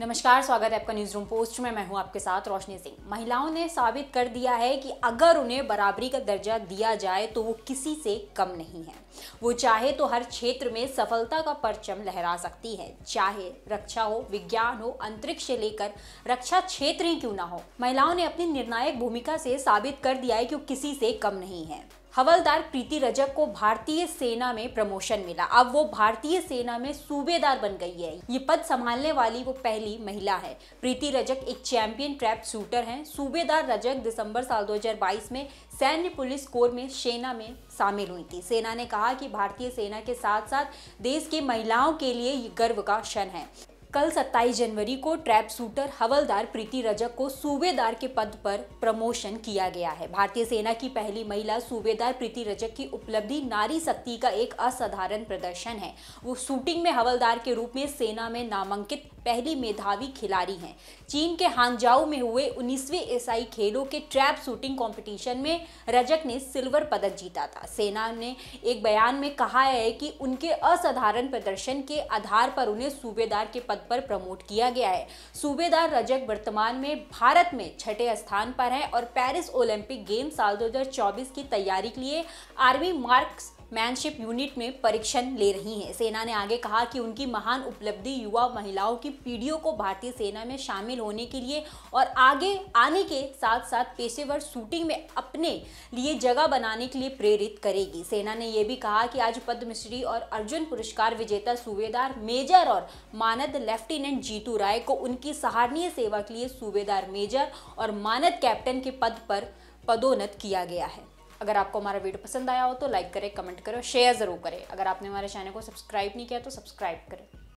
नमस्कार स्वागत है आपका न्यूज रूम पोस्ट में मैं हूं आपके साथ रोशनी सिंह महिलाओं ने साबित कर दिया है कि अगर उन्हें बराबरी का दर्जा दिया जाए तो वो किसी से कम नहीं है वो चाहे तो हर क्षेत्र में सफलता का परचम लहरा सकती है चाहे रक्षा हो विज्ञान हो अंतरिक्ष से लेकर रक्षा क्षेत्र ही क्यों ना हो महिलाओं ने अपनी निर्णायक भूमिका से साबित कर दिया है कि वो किसी से कम नहीं है हवलदार प्रीति रजक को भारतीय सेना में प्रमोशन मिला अब वो भारतीय सेना में सूबेदार बन गई है ये पद संभालने वाली वो पहली महिला है प्रीति रजक एक चैंपियन ट्रैप शूटर हैं सूबेदार रजक दिसंबर साल 2022 में सैन्य पुलिस कोर में सेना में शामिल हुई थी सेना ने कहा कि भारतीय सेना के साथ साथ देश की महिलाओं के लिए ये गर्व का क्षण है कल 27 जनवरी को ट्रैप सूटर हवलदार प्रीति रजक को सूबेदार के पद पर प्रमोशन किया गया है भारतीय सेना की पहली महिला सूबेदार प्रीति रजक की उपलब्धि नारी शक्ति का एक असाधारण प्रदर्शन है वो शूटिंग में हवलदार के रूप में सेना में नामांकित पहली मेधावी खिलाड़ी हैं चीन के हांगजाऊ में हुए 19वें एसआई खेलों के ट्रैप शूटिंग कंपटीशन में रजक ने सिल्वर पदक जीता था सेना ने एक बयान में कहा है कि उनके असाधारण प्रदर्शन के आधार पर उन्हें सूबेदार के पद पर प्रमोट किया गया है सूबेदार रजक वर्तमान में भारत में छठे स्थान पर हैं और पेरिस ओलंपिक गेम साल 2024 की तैयारी के लिए आर्मी मार्क्स मैनशिप यूनिट में परीक्षण ले रही हैं सेना ने आगे कहा कि उनकी महान उपलब्धि युवा महिलाओं की पीढ़ियों को भारतीय सेना में शामिल होने के लिए और आगे आने के साथ साथ पेशेवर शूटिंग में अपने लिए जगह बनाने के लिए प्रेरित करेगी सेना ने यह भी कहा कि आज पद्मश्री और अर्जुन पुरस्कार विजेता सूबेदार मेजर और मानद लेफ्टिनेंट जीतू राय को उनकी सराहनीय सेवा के लिए सूबेदार मेजर और मानद कैप्टन के पद पर पदोन्नत किया गया है अगर आपको हमारा वीडियो पसंद आया हो तो लाइक करें कमेंट करें शेयर ज़रूर करें अगर आपने हमारे चैनल को सब्सक्राइब नहीं किया तो सब्सक्राइब करें